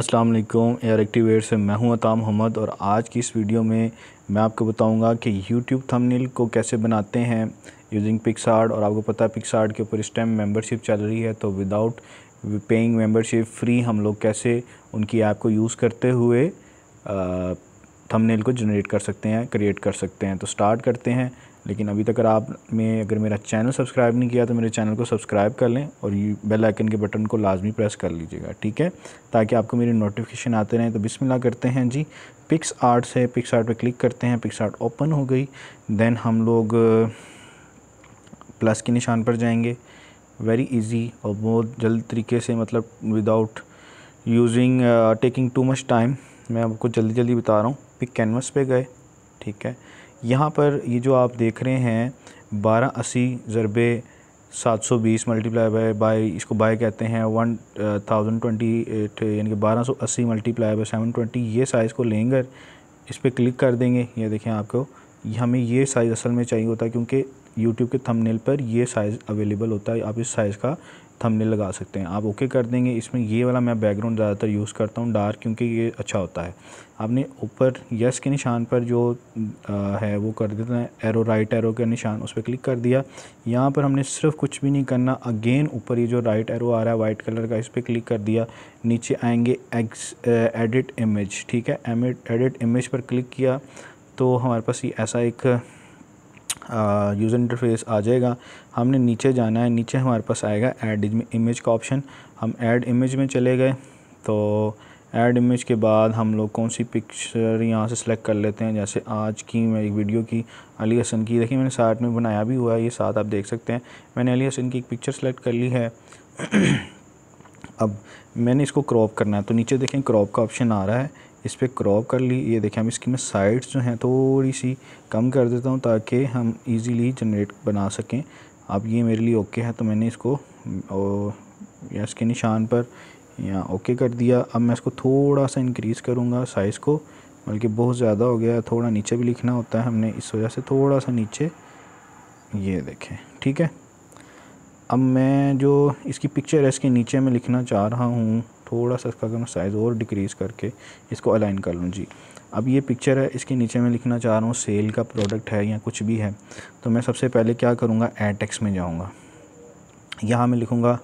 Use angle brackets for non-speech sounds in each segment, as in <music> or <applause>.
अस्सलाम वालेकुम air activewear से मैं हूं अता मोहम्मद और आज की इस वीडियो में मैं आपको बताऊंगा कि YouTube थंबनेल को कैसे बनाते हैं यूजिंग पिक्सार्ड और आपको पता है पिक्सार्ड के ऊपर इस टाइम मेंबरशिप चल रही है तो विदाउट पेइंग मेंबरशिप फ़्री हम लोग कैसे उनकी ऐप को यूज़ करते हुए थंबनेल को जनरेट कर सकते हैं क्रिएट कर सकते हैं तो स्टार्ट करते हैं लेकिन अभी तक आप में अगर मेरा चैनल सब्सक्राइब नहीं किया तो मेरे चैनल को सब्सक्राइब कर लें और ये बेल आइकन के बटन को लाजमी प्रेस कर लीजिएगा ठीक है ताकि आपको मेरी नोटिफिकेशन आते रहें तो बिस्मिल्लाह करते हैं जी पिक्स आर्ट से पिक्स आर्ट पर क्लिक करते हैं पिक्स आर्ट ओपन हो गई दैन हम लोग प्लस uh, के निशान पर जाएंगे वेरी ईजी और बहुत जल्द तरीके से मतलब without using taking too much time मैं आपको जल्दी जल्दी बता रहा हूँ पिक कैनवस पे गए ठीक है यहाँ पर ये जो आप देख रहे हैं बारह अस्सी ज़रबे सात सौ बीस मल्टीप्लाई बाय बाई इसको बाय कहते हैं वन थाउजेंड ट्वेंटी एट यानी कि बारह सौ अस्सी मल्टीप्लाई बाय सेवन ट्वेंटी ये साइज़ को लेंगे इस पर क्लिक कर देंगे ये देखें आपको हमें ये साइज़ असल में चाहिए होता है क्योंकि यूट्यूब के थंबनेल पर ये साइज़ अवेलेबल होता है आप इस साइज़ का थंबनेल लगा सकते हैं आप ओके कर देंगे इसमें ये वाला मैं बैकग्राउंड ज़्यादातर यूज़ करता हूँ डार्क क्योंकि ये अच्छा होता है आपने ऊपर यस के निशान पर जो आ, है वो कर देते हैं एरो राइट एरो के निशान उस पर क्लिक कर दिया यहाँ पर हमने सिर्फ कुछ भी नहीं करना अगेन ऊपर ये जो राइट एरो आ रहा है वाइट कलर का इस पर क्लिक कर दिया नीचे आएंगे एक्स एडिट इमेज ठीक है एडिट इमेज पर क्लिक किया तो हमारे पास ये ऐसा एक यूज़र इंटरफेस आ जाएगा हमने नीचे जाना है नीचे हमारे पास आएगा ऐड इमेज का ऑप्शन हम ऐड इमेज में चले गए तो ऐड इमेज के बाद हम लोग कौन सी पिक्चर यहाँ से सिलेक्ट कर लेते हैं जैसे आज की मैं एक वीडियो की अली हसन की देखिए मैंने साथ में बनाया भी हुआ है ये साथ आप देख सकते हैं मैंने अली हसन की एक पिक्चर सेलेक्ट कर ली है <clears throat> अब मैंने इसको क्रॉप करना है तो नीचे देखें क्रॉप का ऑप्शन आ रहा है इस पर क्रॉप कर ली ये देखें हम इसकी मैं साइड्स जो हैं थोड़ी सी कम कर देता हूँ ताकि हम इजीली जनरेट बना सकें अब ये मेरे लिए ओके है तो मैंने इसको या इसके निशान पर या ओके कर दिया अब मैं इसको थोड़ा सा इंक्रीज़ करूँगा साइज़ को बल्कि बहुत ज़्यादा हो गया थोड़ा नीचे भी लिखना होता है हमने इस वजह से थोड़ा सा नीचे ये देखें ठीक है अब मैं जो इसकी पिक्चर है इसके नीचे मैं लिखना चाह रहा हूँ थोड़ा सा इसका अगर मैं साइज़ और डिक्रीज़ करके इसको अलाइन कर लूँ जी अब ये पिक्चर है इसके नीचे मैं लिखना चाह रहा हूँ सेल का प्रोडक्ट है या कुछ भी है तो मैं सबसे पहले क्या करूँगा एटेक्स में जाऊँगा यहाँ मैं लिखूँगा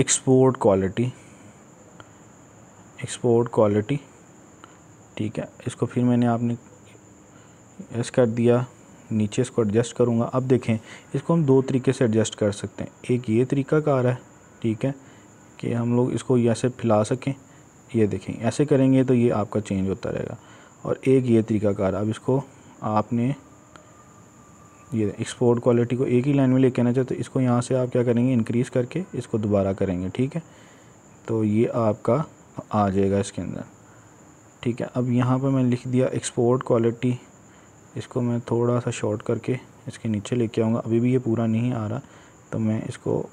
एक्सपोर्ट क्वालिटी एक्सपोर्ट क्वालिटी ठीक है इसको फिर मैंने आपने एस कर दिया नीचे इसको एडजस्ट करूँगा अब देखें इसको हम दो तरीके से एडजस्ट कर सकते हैं एक ये तरीका कार है ठीक है कि हम लोग इसको ऐसे फैला सकें ये देखें ऐसे करेंगे तो ये आपका चेंज होता रहेगा और एक ये तरीकाकार अब इसको आपने ये एक्सपोर्ट क्वालिटी को एक ही लाइन में लेके आना चाहते तो इसको यहाँ से आप क्या करेंगे इंक्रीज़ करके इसको दोबारा करेंगे ठीक है तो ये आपका आ जाएगा इसके अंदर ठीक है अब यहाँ पर मैंने लिख दिया एक्सपोर्ट क्वालिटी इसको मैं थोड़ा सा शॉर्ट करके इसके नीचे लेके आऊँगा अभी भी ये पूरा नहीं आ रहा तो मैं इसको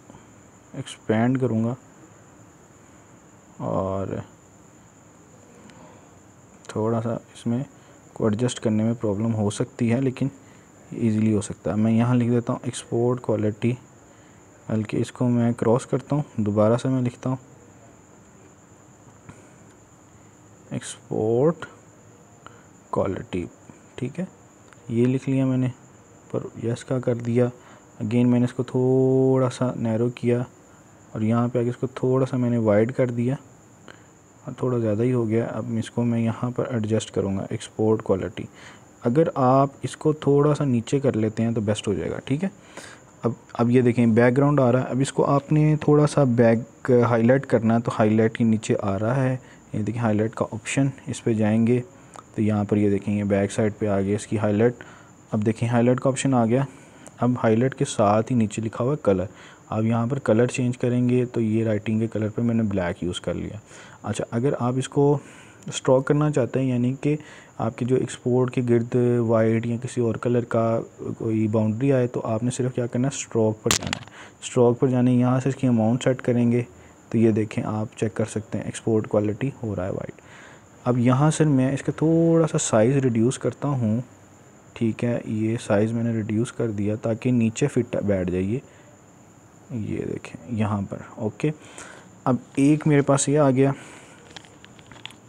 एक्सपेंड करूँगा और थोड़ा सा इसमें को एडजस्ट करने में प्रॉब्लम हो सकती है लेकिन ईज़िली हो सकता है मैं यहाँ लिख देता हूँ एक्सपोर्ट क्वालिटी बल्कि इसको मैं क्रॉस करता हूँ दोबारा से मैं लिखता हूँ एक्सपोर्ट क्वालिटी ठीक है ये लिख लिया मैंने पर यस का कर दिया अगेन मैंने इसको थोड़ा सा नैरो किया और यहाँ पे आके इसको थोड़ा सा मैंने वाइड कर दिया और थोड़ा ज़्यादा ही हो गया अब इसको मैं यहाँ पर एडजस्ट करूँगा एक्सपोर्ट क्वालिटी अगर आप इसको थोड़ा सा नीचे कर लेते हैं तो बेस्ट हो जाएगा ठीक है अब अब ये देखें बैकग्राउंड आ रहा है अब इसको आपने थोड़ा सा बैक हाईलाइट करना है तो हाईलाइट के नीचे आ रहा है ये देखें हाईलाइट का ऑप्शन इस पर जाएंगे तो यहाँ पर ये देखेंगे बैक साइड पे आ गया इसकी हाईलाइट अब देखें हाईलाइट का ऑप्शन आ गया अब हाईलाइट के साथ ही नीचे लिखा हुआ है कलर अब यहाँ पर कलर चेंज करेंगे तो ये राइटिंग के कलर पे मैंने ब्लैक यूज़ कर लिया अच्छा अगर आप इसको स्ट्रॉक करना चाहते हैं यानी कि आपके जो एक्सपोर्ट के गिरद वाइट या किसी और कलर का कोई बाउंड्री आए तो आपने सिर्फ क्या करना है स्ट्रोक पर जाना है स्ट्रोक पर जाने यहाँ से इसकी अमाउंट सेट करेंगे तो ये देखें आप चेक कर सकते हैं एक्सपोर्ट क्वालिटी हो रहा है वाइट अब यहाँ से मैं इसका थोड़ा सा साइज़ रिड्यूस करता हूँ ठीक है ये साइज़ मैंने रिड्यूस कर दिया ताकि नीचे फिट बैठ जाइए ये देखें यहाँ पर ओके अब एक मेरे पास ये आ गया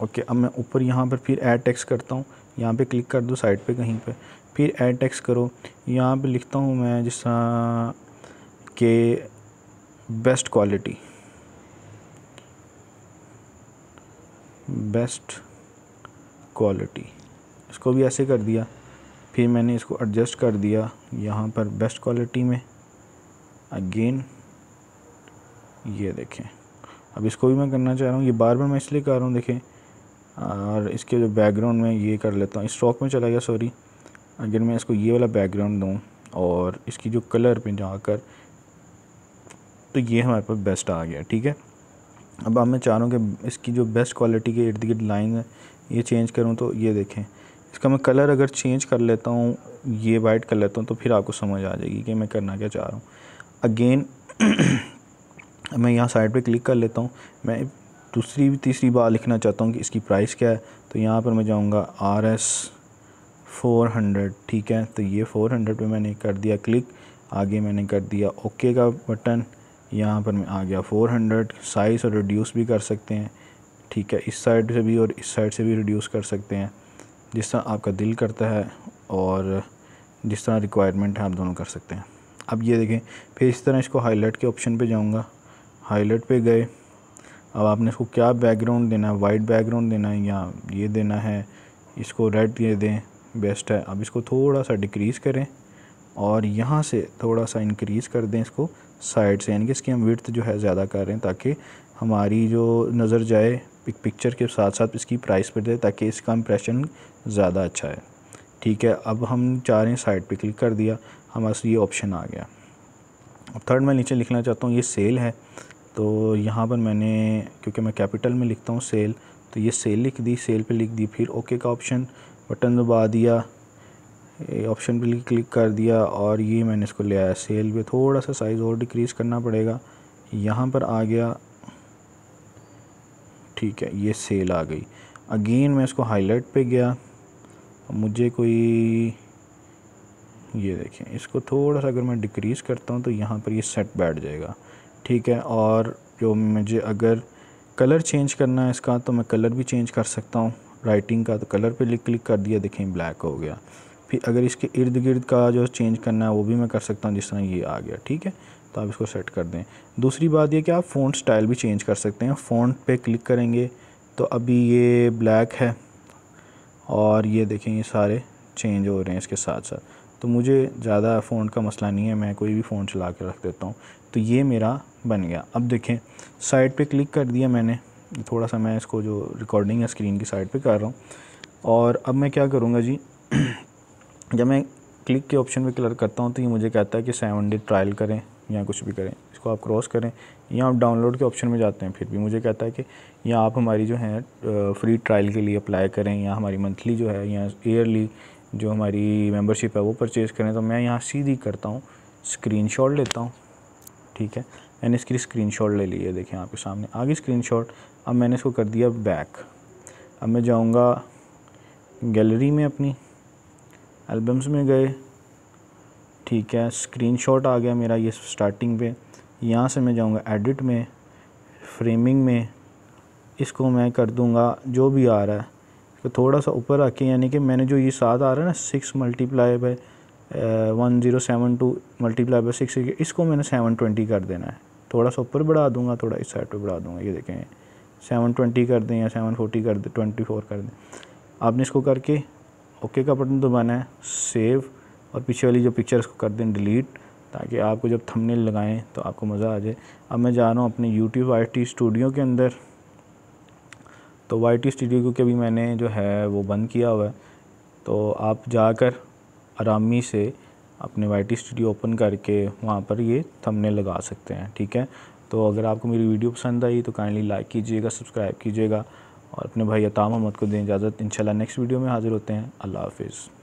ओके अब मैं ऊपर यहाँ पर फिर ऐड टैक्स करता हूँ यहाँ पे क्लिक कर दो साइड पे कहीं पे फिर ऐड टेक्स करो यहाँ पे लिखता हूँ मैं जिस के बेस्ट क्वालिटी बेस्ट क्वालिटी इसको भी ऐसे कर दिया फिर मैंने इसको एडजस्ट कर दिया यहाँ पर बेस्ट क्वालिटी में अगेन ये देखें अब इसको भी मैं करना चाह रहा हूँ ये बार बार मैं इसलिए कर रहा हूँ देखें और इसके जो बैकग्राउंड में ये कर लेता हूँ स्टॉक में चला गया सॉरी अगर मैं इसको ये वाला बैकग्राउंड दूँ और इसकी जो कलर पे जाकर तो ये हमारे पास बेस्ट आ गया ठीक है अब अब मैं चाह रहा हूँ कि इसकी जो बेस्ट क्वालिटी के इर्द गिर्द लाइन है ये चेंज करूँ तो ये देखें इसका मैं कलर अगर चेंज कर लेता हूँ ये वाइट कर लेता हूँ तो फिर आपको समझ आ जाएगी कि मैं करना क्या चाह रहा हूँ अगेन <clears throat> मैं यहाँ साइड पे क्लिक कर लेता हूँ मैं दूसरी तीसरी बार लिखना चाहता हूँ कि इसकी प्राइस क्या है तो यहाँ पर मैं जाऊँगा आर एस फोर हंड्रेड ठीक है तो ये फ़ोर हंड्रेड पर मैंने कर दिया क्लिक आगे मैंने कर दिया ओके का बटन यहाँ पर मैं आ गया फ़ोर हंड्रेड साइज़ और रिड्यूस भी कर सकते हैं ठीक है इस साइड से भी और इस साइड से भी रिड्यूस कर सकते हैं जिस तरह आपका दिल करता है और जिस तरह रिक्वायरमेंट है आप दोनों कर सकते हैं अब ये देखें फिर इस तरह इसको हाईलाइट के ऑप्शन पे जाऊँगा हाईलाइट पे गए अब आपने इसको क्या बैकग्राउंड देना है वाइट बैकग्राउंड देना है या ये देना है इसको रेड दे दें बेस्ट है अब इसको थोड़ा सा डिक्रीज़ करें और यहाँ से थोड़ा सा इंक्रीज़ कर दें इसको साइड से यानी कि इसकी हम विर्थ जो है ज़्यादा कर रहे हैं ताकि हमारी जो नज़र जाए पिक पिक्चर के साथ साथ इसकी प्राइस पर दे ताकि इसका इम्प्रेशन ज़्यादा अच्छा है ठीक है अब हम चाह रहे हैं साइड पर क्लिक कर दिया हमारे ये ऑप्शन आ गया अब थर्ड मैं नीचे लिखना चाहता हूँ ये सेल है तो यहाँ पर मैंने क्योंकि मैं कैपिटल में लिखता हूँ सेल तो ये सेल लिख दी सेल पे लिख दी फिर ओके का ऑप्शन बटन दबा दिया ऑप्शन पे क्लिक कर दिया और ये मैंने इसको ले आया सेल पे थोड़ा सा साइज़ और डिक्रीज़ करना पड़ेगा यहाँ पर आ गया ठीक है ये सेल आ गई अगेन मैं इसको हाईलाइट पे गया मुझे कोई ये देखें इसको थोड़ा सा अगर मैं डिक्रीज़ करता हूँ तो यहाँ पर ये सेट बैठ जाएगा ठीक है और जो मुझे अगर कलर चेंज करना है इसका तो मैं कलर भी चेंज कर सकता हूँ राइटिंग का तो कलर पे क्लिक क्लिक कर दिया देखें ब्लैक हो गया फिर अगर इसके इर्द गिर्द का जो चेंज करना है वो भी मैं कर सकता हूँ जिस तरह ये आ गया ठीक है तो आप इसको सेट कर दें दूसरी बात ये कि आप फ़ॉन्ट स्टाइल भी चेंज कर सकते हैं फ़ॉन्ट पे क्लिक करेंगे तो अभी ये ब्लैक है और ये देखें ये सारे चेंज हो रहे हैं इसके साथ साथ तो मुझे ज़्यादा फ़ोन का मसला नहीं है मैं कोई भी फ़ोन चला के रख देता हूँ तो ये मेरा बन गया अब देखें साइड पे क्लिक कर दिया मैंने थोड़ा सा मैं इसको जो रिकॉर्डिंग है स्क्रीन की साइड पे कर रहा हूँ और अब मैं क्या करूँगा जी <clears throat> जब मैं क्लिक के ऑप्शन पे क्लर करता हूँ तो ये मुझे कहता है कि सेवन डे ट्रायल करें या कुछ भी करें इसको आप क्रॉस करें या आप डाउनलोड के ऑप्शन में जाते हैं फिर भी मुझे कहता है कि या आप हमारी जो है फ्री ट्रायल के लिए अप्लाई करें या हमारी मंथली जो है या ईयरली जो हमारी मेंबरशिप है वो परचेज़ करें तो मैं यहाँ सीधी करता हूँ स्क्रीन लेता हूँ ठीक है मैंने इसकी स्क्रीन ले ली है देखें आपके सामने आगे स्क्रीन अब मैंने इसको कर दिया बैक अब मैं जाऊँगा गैलरी में अपनी एल्बम्स में गए ठीक है स्क्रीनशॉट आ गया मेरा ये स्टार्टिंग पे यहाँ से मैं जाऊँगा एडिट में फ्रेमिंग में इसको मैं कर दूँगा जो भी आ रहा है इसको थोड़ा सा ऊपर आके यानी कि मैंने जो ये साथ आ रहा है ना six multiply by one zero seven two multiply by six इसको मैंने सेवन ट्वेंटी कर देना है थोड़ा सा ऊपर बढ़ा दूँगा थोड़ा इस साइड पर बढ़ा दूँगा ये देखें सेवन ट्वेंटी कर दें या सेवन फोर्टी कर दें ट्वेंटी फोर कर दें आपने इसको करके ओके का बटन दबाना है सेव और पीछे वाली जो पिक्चर इसको कर दें डिलीट ताकि आपको जब थंबनेल लगाएं तो आपको मज़ा आ जाए अब मैं जा रहा हूँ अपने यूट्यूब वाई टी स्टूडियो के अंदर तो वाई टी स्टूडियो को कभी मैंने जो है वो बंद किया हुआ है तो आप जाकर आरामी से अपने वाई टी स्टूडियो ओपन करके वहाँ पर ये थंबनेल लगा सकते हैं ठीक है तो अगर आपको मेरी वीडियो पसंद आई तो काइंडली लाइक कीजिएगा सब्सक्राइब कीजिएगा और अपने भाई अताम अहमद को दें इजाज़त इंशाल्लाह नेक्स्ट वीडियो में हाज़िर होते हैं अल्लाह हाफिज़